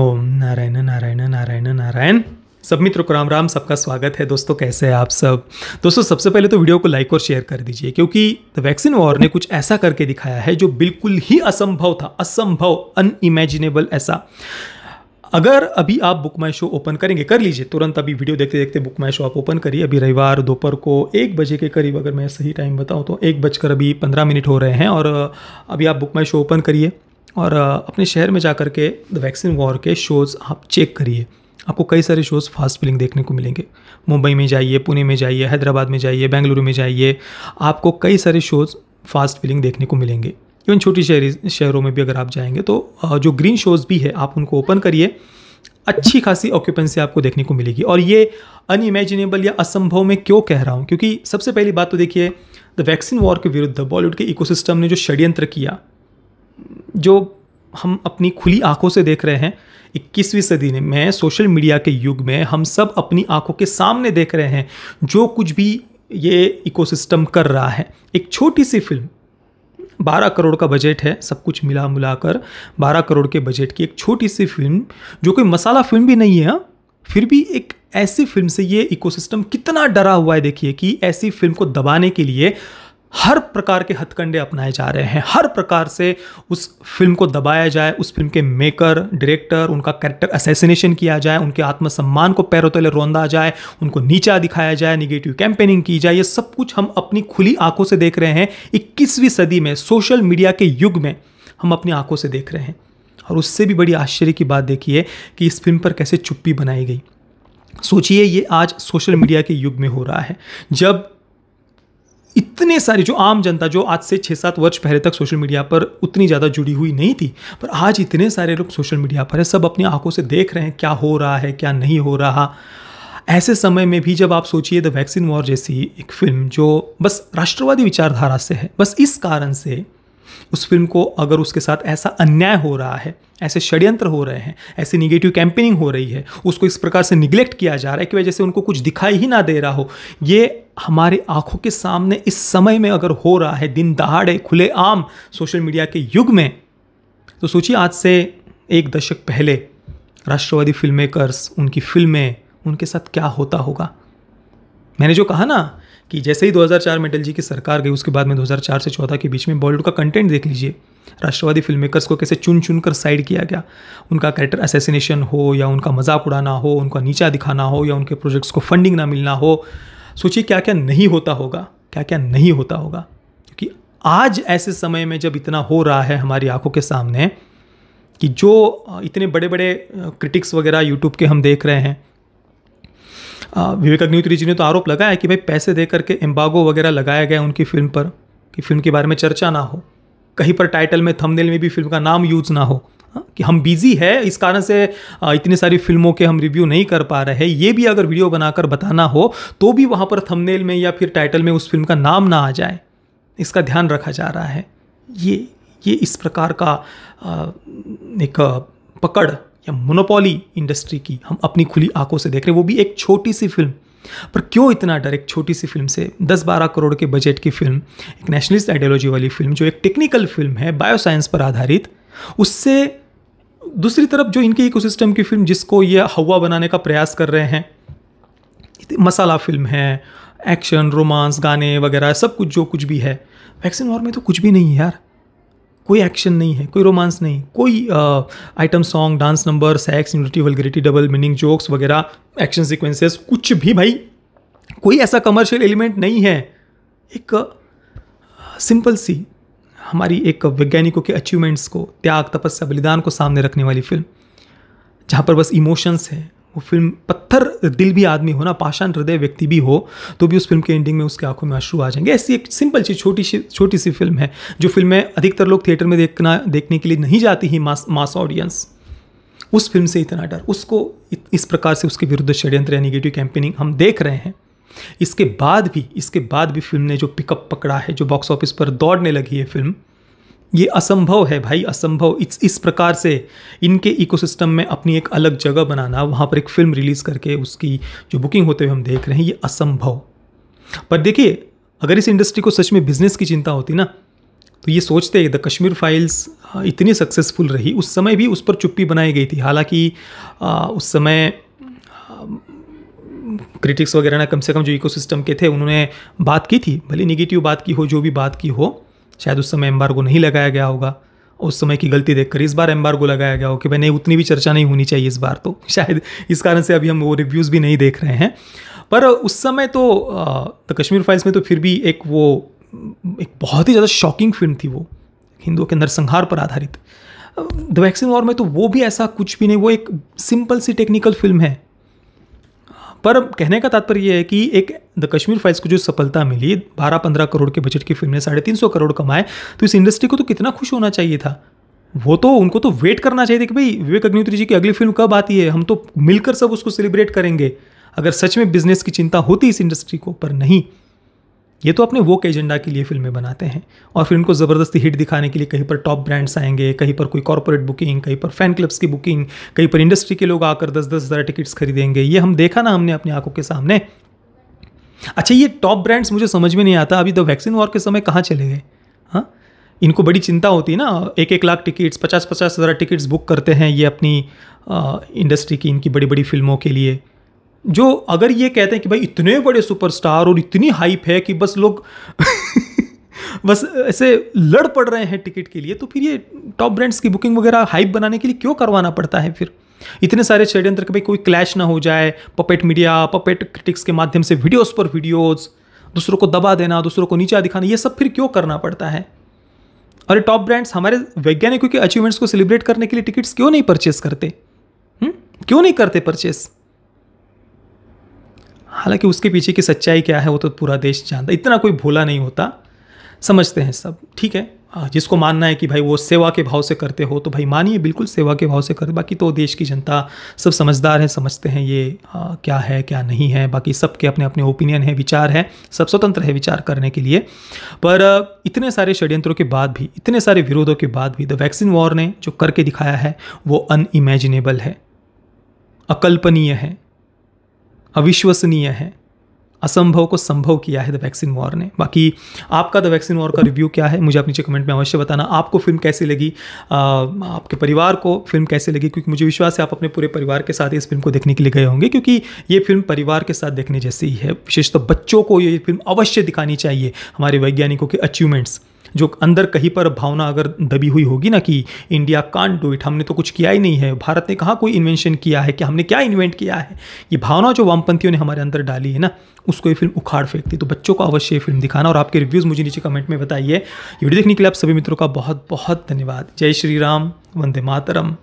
ओम नारायण नारायण नारायण नारायण सब मित्रों को राम राम सबका स्वागत है दोस्तों कैसे हैं आप सब दोस्तों सबसे पहले तो वीडियो को लाइक और शेयर कर दीजिए क्योंकि द वैक्सीन वॉर ने कुछ ऐसा करके दिखाया है जो बिल्कुल ही असंभव था असंभव अनइमेजिनेबल ऐसा अगर अभी आप बुक माई शो ओपन करेंगे कर लीजिए तुरंत अभी वीडियो देखते देखते बुक माई शो आप ओपन करिए अभी रविवार दोपहर को एक बजे के करीब अगर मैं सही टाइम बताऊँ तो एक बजकर अभी पंद्रह मिनट हो रहे हैं और अभी आप बुक माई शो ओपन करिए और अपने शहर में जा कर के द वैक्सीन वॉर के शोज़ आप चेक करिए आपको कई सारे शोज़ फास्ट फिलिंग देखने को मिलेंगे मुंबई में जाइए पुणे में जाइए हैदराबाद में जाइए बेंगलुरु में जाइए आपको कई सारे शोज़ फास्ट फिलिंग देखने को मिलेंगे इवन छोटी शहरी शहरों में भी अगर आप जाएंगे तो जो ग्रीन शोज़ भी है आप उनको ओपन करिए अच्छी खासी ऑक्यूपेंसी आपको देखने को मिलेगी और ये अनइमेजिनेबल या असंभव में क्यों कह रहा हूँ क्योंकि सबसे पहली बात तो देखिए द वैक्सीन वॉर के विरुद्ध बॉलीवुड के इकोसिस्टम ने जो षड्यंत्र किया जो हम अपनी खुली आंखों से देख रहे हैं 21वीं सदी में सोशल मीडिया के युग में हम सब अपनी आंखों के सामने देख रहे हैं जो कुछ भी ये इकोसिस्टम कर रहा है एक छोटी सी फिल्म बारह करोड़ का बजट है सब कुछ मिला मिला कर बारह करोड़ के बजट की एक छोटी सी फिल्म जो कोई मसाला फिल्म भी नहीं है हाँ, फिर भी एक ऐसी फिल्म से ये इकोसिस्टम कितना डरा हुआ है देखिए कि ऐसी फिल्म को दबाने के लिए हर प्रकार के हथकंडे अपनाए जा रहे हैं हर प्रकार से उस फिल्म को दबाया जाए उस फिल्म के मेकर डायरेक्टर उनका कैरेक्टर असैसिनेशन किया जाए उनके आत्मसम्मान को पैरों तले रौंदा जाए उनको नीचा दिखाया जाए निगेटिव कैंपेनिंग की जाए ये सब कुछ हम अपनी खुली आंखों से देख रहे हैं इक्कीसवीं सदी में सोशल मीडिया के युग में हम अपनी आंखों से देख रहे हैं और उससे भी बड़ी आश्चर्य की बात देखिए कि इस फिल्म पर कैसे चुप्पी बनाई गई सोचिए ये आज सोशल मीडिया के युग में हो रहा है जब इतने सारे जो आम जनता जो आज से छः सात वर्ष पहले तक सोशल मीडिया पर उतनी ज़्यादा जुड़ी हुई नहीं थी पर आज इतने सारे लोग सोशल मीडिया पर है सब अपनी आंखों से देख रहे हैं क्या हो रहा है क्या नहीं हो रहा ऐसे समय में भी जब आप सोचिए द वैक्सीन वॉर जैसी एक फिल्म जो बस राष्ट्रवादी विचारधारा से है बस इस कारण से उस फिल्म को अगर उसके साथ ऐसा अन्याय हो रहा है ऐसे षड्यंत्र हो रहे हैं ऐसी निगेटिव कैंपेनिंग हो रही है उसको इस प्रकार से निग्लेक्ट किया जा रहा है कि वजह से उनको कुछ दिखाई ही ना दे रहा हो ये हमारे आंखों के सामने इस समय में अगर हो रहा है दिन दहाड़े खुले आम सोशल मीडिया के युग में तो सोचिए आज से एक दशक पहले राष्ट्रवादी फिल्म मेकर्स उनकी फिल्में उनके साथ क्या होता होगा मैंने जो कहा ना कि जैसे ही 2004 में अटल जी की सरकार गई उसके बाद में 2004 से चौदह के बीच में बॉलीवुड का कंटेंट देख लीजिए राष्ट्रवादी फिल्म मेकर्स को कैसे चुन चुन कर साइड किया गया उनका कैरेक्टर असेसिनेशन हो या उनका मजाक उड़ाना हो उनका नीचा दिखाना हो या उनके प्रोजेक्ट्स को फंडिंग ना मिलना हो सोचिए क्या क्या नहीं होता होगा क्या क्या नहीं होता होगा क्योंकि आज ऐसे समय में जब इतना हो रहा है हमारी आंखों के सामने कि जो इतने बड़े बड़े क्रिटिक्स वगैरह यूट्यूब के हम देख रहे हैं विवेक अग्निहोत्री जी ने तो आरोप लगाया कि भाई पैसे दे करके एम्बागो वगैरह लगाया गया उनकी फिल्म पर कि फिल्म के बारे में चर्चा ना हो कहीं पर टाइटल में थंबनेल में भी फिल्म का नाम यूज़ ना हो हाँ, कि हम बिजी है इस कारण से इतनी सारी फिल्मों के हम रिव्यू नहीं कर पा रहे हैं ये भी अगर वीडियो बनाकर बताना हो तो भी वहाँ पर थंबनेल में या फिर टाइटल में उस फिल्म का नाम ना आ जाए इसका ध्यान रखा जा रहा है ये ये इस प्रकार का एक पकड़ या मोनोपोली इंडस्ट्री की हम अपनी खुली आंखों से देख रहे हैं वो भी एक छोटी सी फिल्म पर क्यों इतना डर एक छोटी सी फिल्म से 10-12 करोड़ के बजट की फिल्म एक नेशनलिस्ट आइडियोलॉजी वाली फिल्म जो एक टेक्निकल फिल्म है बायोसाइंस पर आधारित उससे दूसरी तरफ जो इनके इकोसिस्टम की फिल्म जिसको ये हवा बनाने का प्रयास कर रहे हैं मसाला फिल्म है एक्शन रोमांस गाने वगैरह सब कुछ जो कुछ भी है वैक्सीन वॉर में तो कुछ भी नहीं है यार कोई एक्शन नहीं है कोई रोमांस नहीं कोई item song dance number sex nudity vulgarity double meaning jokes वगैरह एक्शन सिक्वेंसेस कुछ भी भाई कोई ऐसा कमर्शियल एलिमेंट नहीं है एक सिंपल सी हमारी एक वैज्ञानिकों के अचीवमेंट्स को त्याग तपस्या बलिदान को सामने रखने वाली फिल्म जहाँ पर बस इमोशंस हैं वो फिल्म पत्थर दिल भी आदमी हो ना पाषाण हृदय व्यक्ति भी हो तो भी उस फिल्म के एंडिंग में उसके आंखों में आश्रू आ जाएंगे ऐसी एक सिंपल सी छोटी सी छोटी सी फिल्म है जो फिल्में अधिकतर लोग थिएटर में देखना देखने के लिए नहीं जाती ही मास ऑडियंस उस फिल्म से इतना डर उसको इस प्रकार से उसके विरुद्ध षड्यंत्र या निगेटिव कैंपेनिंग हम देख रहे हैं इसके बाद भी इसके बाद भी फिल्म ने जो पिकअप पकड़ा है जो बॉक्स ऑफिस पर दौड़ने लगी है फिल्म ये असंभव है भाई असंभव इस इस प्रकार से इनके इकोसिस्टम में अपनी एक अलग जगह बनाना वहाँ पर एक फिल्म रिलीज़ करके उसकी जो बुकिंग होते हुए हम देख रहे हैं ये असंभव पर देखिए अगर इस इंडस्ट्री को सच में बिजनेस की चिंता होती ना तो ये सोचते द कश्मीर फाइल्स इतनी सक्सेसफुल रही उस समय भी उस पर चुप्पी बनाई गई थी हालांकि उस समय क्रिटिक्स वगैरह ना कम से कम जो इकोसिस्टम के थे उन्होंने बात की थी भले निगेटिव बात की हो जो भी बात की हो शायद उस समय एम्बार्गो नहीं लगाया गया होगा उस समय की गलती देखकर इस बार एम्बार्गो लगाया गया हो कि भाई नहीं उतनी भी चर्चा नहीं होनी चाहिए इस बार तो शायद इस कारण से अभी हम वो रिव्यूज़ भी नहीं देख रहे हैं पर उस समय तो द कश्मीर फाइल्स में तो फिर भी एक वो एक बहुत ही ज़्यादा शॉकिंग फिल्म थी वो हिंदुओं के नरसंहार पर आधारित द वैक्सीन वॉर में तो वो भी ऐसा कुछ भी नहीं वो एक सिंपल सी टेक्निकल फिल्म है पर कहने का तात्पर्य यह है कि एक द कश्मीर फाइल्स को जो सफलता मिली बारह पंद्रह करोड़ के बजट की फिल्म ने साढ़े तीन सौ करोड़ कमाए तो इस इंडस्ट्री को तो कितना खुश होना चाहिए था वो तो उनको तो वेट करना चाहिए था कि भाई विवेक अग्निहोत्री जी की अगली फिल्म कब आती है हम तो मिलकर सब उसको सेलिब्रेट करेंगे अगर सच में बिजनेस की चिंता होती इस इंडस्ट्री को पर नहीं ये तो अपने वोक एजेंडा के लिए फिल्में बनाते हैं और फिर उनको ज़बरदस्ती हिट दिखाने के लिए कहीं पर टॉप ब्रांड्स आएंगे कहीं पर कोई कॉरपोरेट बुकिंग कहीं पर फैन क्लब्स की बुकिंग कहीं पर इंडस्ट्री के लोग आकर दस दस हज़ार टिकट्स खरीदेंगे ये हम देखा ना हमने अपनी आंखों के सामने अच्छा ये टॉप ब्रांड्स मुझे समझ में नहीं आता अभी द वैक्सीन वॉर के समय कहाँ चले गए हाँ इनको बड़ी चिंता होती है ना एक एक लाख टिकट्स पचास पचास हज़ार टिकट्स बुक करते हैं ये अपनी इंडस्ट्री की इनकी बड़ी बड़ी फिल्मों के लिए जो अगर ये कहते हैं कि भाई इतने बड़े सुपरस्टार और इतनी हाइप है कि बस लोग बस ऐसे लड़ पड़ रहे हैं टिकट के लिए तो फिर ये टॉप ब्रांड्स की बुकिंग वगैरह हाइप बनाने के लिए क्यों करवाना पड़ता है फिर इतने सारे षड्यंत्र के भाई कोई क्लैश ना हो जाए पपेट मीडिया पपेट क्रिटिक्स के माध्यम से वीडियोस पर वीडियोस दूसरों को दबा देना दूसरों को नीचा दिखाना ये सब फिर क्यों करना पड़ता है अरे टॉप ब्रांड्स हमारे वैज्ञानिकों के अचीवमेंट्स को सेलिब्रेट करने के लिए टिकट्स क्यों नहीं परचेस करते हुँ? हम्म? क्यों नहीं करते परचेस हालांकि उसके पीछे की सच्चाई क्या है वो तो पूरा देश जानता इतना कोई भोला नहीं होता समझते हैं सब ठीक है जिसको मानना है कि भाई वो सेवा के भाव से करते हो तो भाई मानिए बिल्कुल सेवा के भाव से करते बाकी तो देश की जनता सब समझदार है समझते हैं ये आ, क्या है क्या नहीं है बाकी सबके अपने अपने ओपिनियन है विचार है सब स्वतंत्र है विचार करने के लिए पर इतने सारे षड्यंत्रों के बाद भी इतने सारे विरोधों के बाद भी द वैक्सीन वॉर ने जो करके दिखाया है वो अनइमेजिनेबल है अकल्पनीय है अविश्वसनीय है असंभव को संभव किया है द वैक्सीन वॉर ने बाकी आपका द वैक्सीन वॉर का रिव्यू क्या है मुझे आप नीचे कमेंट में अवश्य बताना आपको फिल्म कैसी लगी आ, आपके परिवार को फिल्म कैसी लगी क्योंकि मुझे विश्वास है आप अपने पूरे परिवार के साथ इस फिल्म को देखने के लिए गए होंगे क्योंकि ये फिल्म परिवार के साथ देखने जैसी ही है विशेषतः तो बच्चों को ये फिल्म अवश्य दिखानी चाहिए हमारे वैज्ञानिकों के अचीवमेंट्स जो अंदर कहीं पर भावना अगर दबी हुई होगी ना कि इंडिया कान डू इट हमने तो कुछ किया ही नहीं है भारत ने कहाँ कोई इन्वेंशन किया है कि हमने क्या इन्वेंट किया है ये भावना जो वामपंथियों ने हमारे अंदर डाली है ना उसको ये फिल्म उखाड़ फेंकती तो बच्चों को अवश्य फिल्म दिखाना और आपके रिव्यूज़ मुझे नीचे कमेंट में बताइए वीडियो देखने के लिए आप सभी मित्रों का बहुत बहुत धन्यवाद जय श्री राम वंदे मातरम